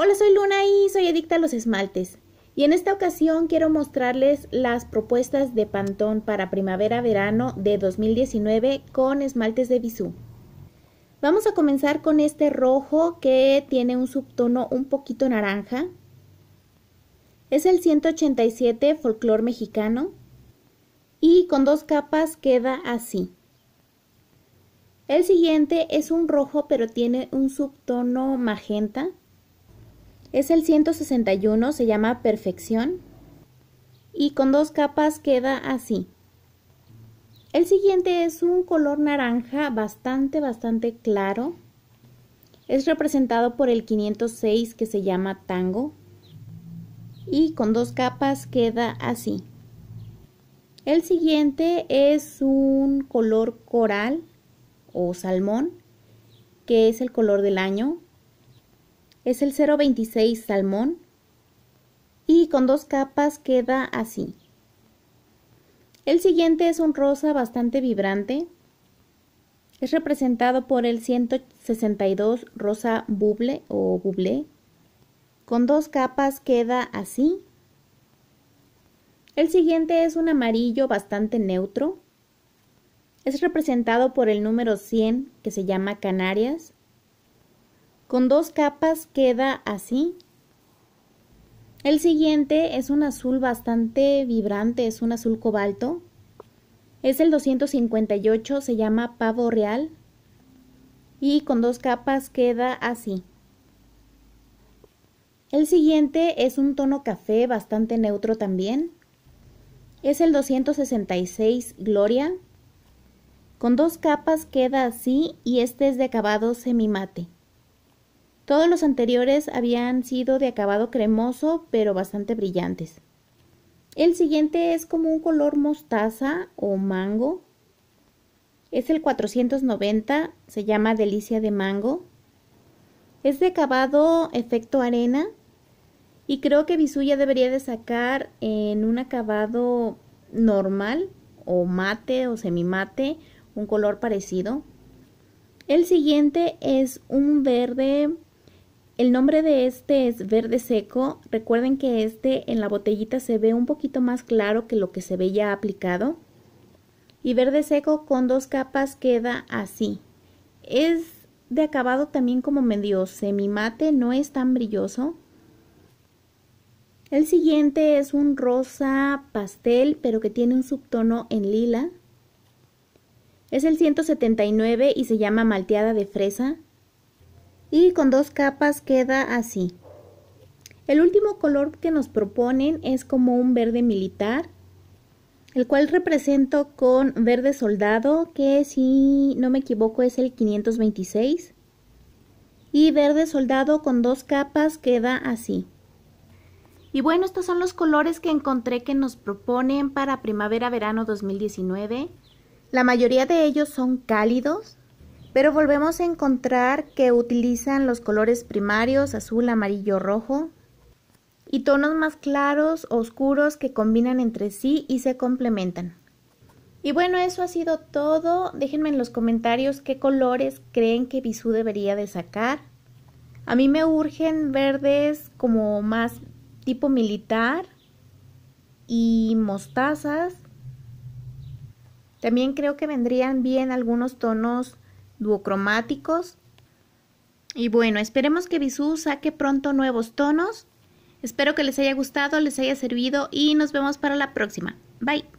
Hola, soy Luna y soy adicta a los esmaltes. Y en esta ocasión quiero mostrarles las propuestas de Pantón para primavera-verano de 2019 con esmaltes de bisú. Vamos a comenzar con este rojo que tiene un subtono un poquito naranja. Es el 187 folclor mexicano y con dos capas queda así. El siguiente es un rojo pero tiene un subtono magenta. Es el 161, se llama perfección. Y con dos capas queda así. El siguiente es un color naranja bastante, bastante claro. Es representado por el 506 que se llama tango. Y con dos capas queda así. El siguiente es un color coral o salmón, que es el color del año, es el 026 salmón y con dos capas queda así. El siguiente es un rosa bastante vibrante. Es representado por el 162 rosa buble o buble. Con dos capas queda así. El siguiente es un amarillo bastante neutro. Es representado por el número 100 que se llama Canarias con dos capas queda así. El siguiente es un azul bastante vibrante, es un azul cobalto. Es el 258, se llama pavo real. Y con dos capas queda así. El siguiente es un tono café bastante neutro también. Es el 266 Gloria. Con dos capas queda así y este es de acabado semimate. Todos los anteriores habían sido de acabado cremoso, pero bastante brillantes. El siguiente es como un color mostaza o mango. Es el 490, se llama Delicia de Mango. Es de acabado efecto arena y creo que Bisuya debería de sacar en un acabado normal o mate o semimate un color parecido. El siguiente es un verde el nombre de este es verde seco. Recuerden que este en la botellita se ve un poquito más claro que lo que se ve ya aplicado. Y verde seco con dos capas queda así. Es de acabado también como medio semimate, no es tan brilloso. El siguiente es un rosa pastel, pero que tiene un subtono en lila. Es el 179 y se llama malteada de fresa y con dos capas queda así. El último color que nos proponen es como un verde militar, el cual represento con verde soldado, que si no me equivoco es el 526. Y verde soldado con dos capas queda así. Y bueno, estos son los colores que encontré que nos proponen para primavera-verano 2019. La mayoría de ellos son cálidos, pero volvemos a encontrar que utilizan los colores primarios, azul, amarillo, rojo, y tonos más claros, oscuros que combinan entre sí y se complementan. Y bueno, eso ha sido todo. Déjenme en los comentarios qué colores creen que Bisú debería de sacar. A mí me urgen verdes como más tipo militar y mostazas. También creo que vendrían bien algunos tonos duocromáticos. Y bueno, esperemos que Bisú saque pronto nuevos tonos. Espero que les haya gustado, les haya servido y nos vemos para la próxima. Bye.